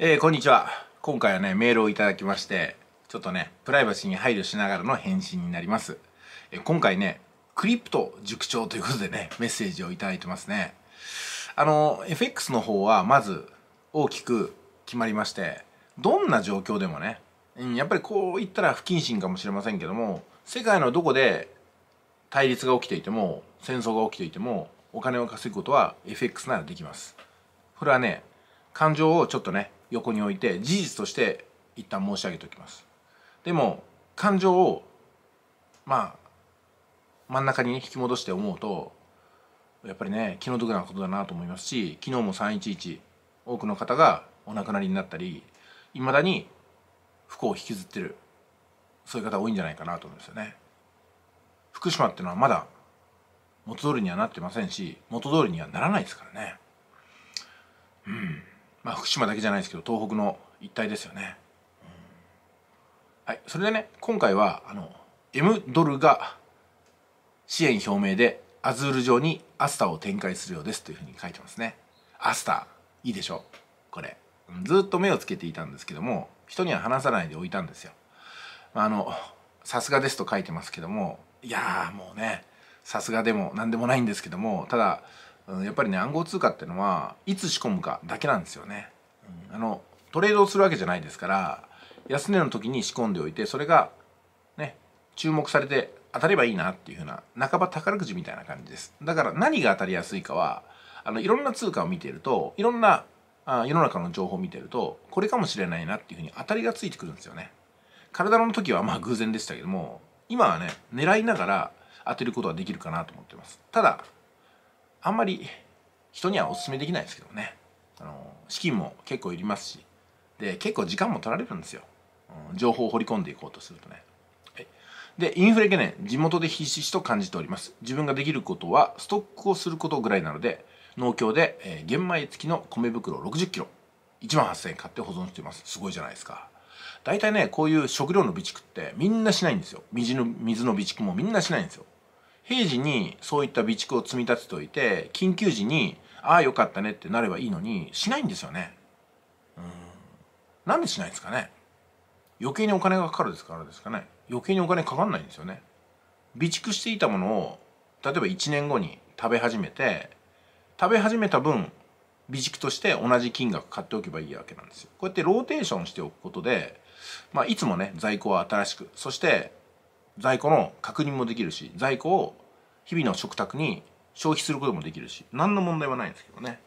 えー、こんにちは。今回はね、メールをいただきまして、ちょっとね、プライバシーに配慮しながらの返信になります。えー、今回ね、クリプト塾長ということでね、メッセージをいただいてますね。あの、FX の方はまず大きく決まりまして、どんな状況でもね、うん、やっぱりこう言ったら不謹慎かもしれませんけども、世界のどこで対立が起きていても、戦争が起きていても、お金を稼ぐことは FX ならできます。これはね、感情をちょっとね横に置いて事実として一旦申し上げておきますでも感情をまあ真ん中に、ね、引き戻して思うとやっぱりね気の毒なことだなと思いますし昨日も311多くの方がお亡くなりになったりいまだに不幸を引きずってるそういう方多いんじゃないかなと思うんですよね福島ってのはまだ元通りにはなってませんし元通りにはならないですからねうんまあ、福島だけじゃないですけど東北の一帯ですよね、うん、はいそれでね今回はあの M ドルが支援表明でアズール上にアスタを展開するようですというふうに書いてますねアスタいいでしょこれずっと目をつけていたんですけども人には話さないでおいたんですよあのさすがですと書いてますけどもいやもうねさすがでも何でもないんですけどもただうん、やっぱりね暗号通貨ってのはいつ仕込むかだけなんですよね、うん、あのトレードをするわけじゃないですから安値の時に仕込んでおいてそれがね注目されて当たればいいなっていうふうな半ば宝くじみたいな感じですだから何が当たりやすいかはあのいろんな通貨を見ているといろんなあ世の中の情報を見てるとこれかもしれないなっていうふうに当たりがついてくるんですよね体の時はまあ偶然でしたけども今はね狙いながら当てることはできるかなと思ってますただあんまり人にはおすすめできないですけどねあの資金も結構いりますしで結構時間も取られるんですよ、うん、情報を掘り込んでいこうとするとね、はい、でインフレ懸念地元で必死しと感じております自分ができることはストックをすることぐらいなので農協で、えー、玄米付きの米袋6 0キロ1万8000円買って保存していますすごいじゃないですか大体ねこういう食料の備蓄ってみんなしないんですよ水の水の備蓄もみんなしないんですよ平時にそういった備蓄を積み立てておいて緊急時にああよかったねってなればいいのにしないんですよねうんなんでしないんですかね余計にお金がかかるですからですかね余計にお金かかんないんですよね備蓄していたものを例えば1年後に食べ始めて食べ始めた分備蓄として同じ金額買っておけばいいわけなんですよこうやってローテーションしておくことでまあいつもね在庫は新しくそして在庫の確認もできるし在庫を日々の食卓に消費することもできるし何の問題はないんですけどね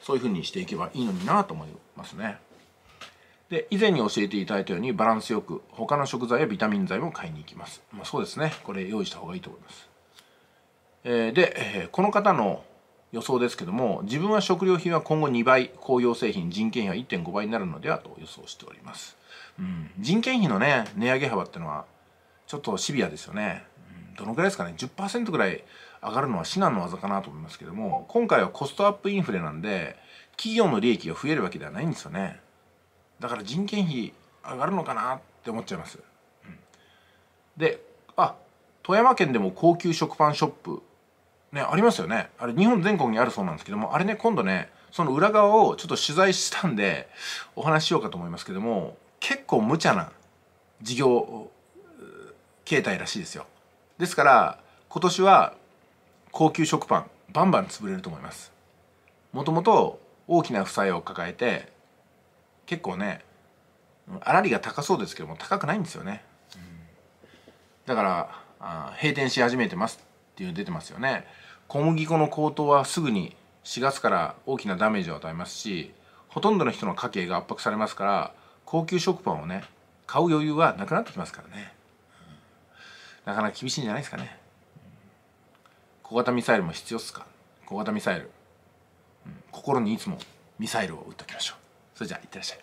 そういうふうにしていけばいいのになと思いますねで以前に教えていただいたようにバランスよく他の食材やビタミン剤も買いに行きます、まあ、そうですねこれ用意した方がいいと思います、えー、で、えー、この方の予想ですけども自分は食料品は今後2倍工業製品人件費は1.5倍になるのではと予想しております、うん、人件費のね値上げ幅ってのはちょっとシビアですよね。どのぐらいですかね10%ぐらい上がるのは至難の業かなと思いますけども今回はコストアップインフレなんで企業の利益が増えるわけではないんですよねだから人件費上がるのかなって思っちゃいます、うん、であ富山県でも高級食パンショップねありますよねあれ日本全国にあるそうなんですけどもあれね今度ねその裏側をちょっと取材したんでお話ししようかと思いますけども結構無茶な事業形態らしいですよですから今年は高級食パンバンバン潰れると思いますもともと大きな負債を抱えて結構ねあらりが高そうですけども高くないんですよね、うん、だからあ閉店し始めてますっていう出てますよね小麦粉の高騰はすぐに4月から大きなダメージを与えますしほとんどの人の家計が圧迫されますから高級食パンをね買う余裕はなくなってきますからねなかなか厳しいんじゃないですかね小型ミサイルも必要っすか小型ミサイル、うん、心にいつもミサイルを撃っておきましょうそれじゃあいってらっしゃい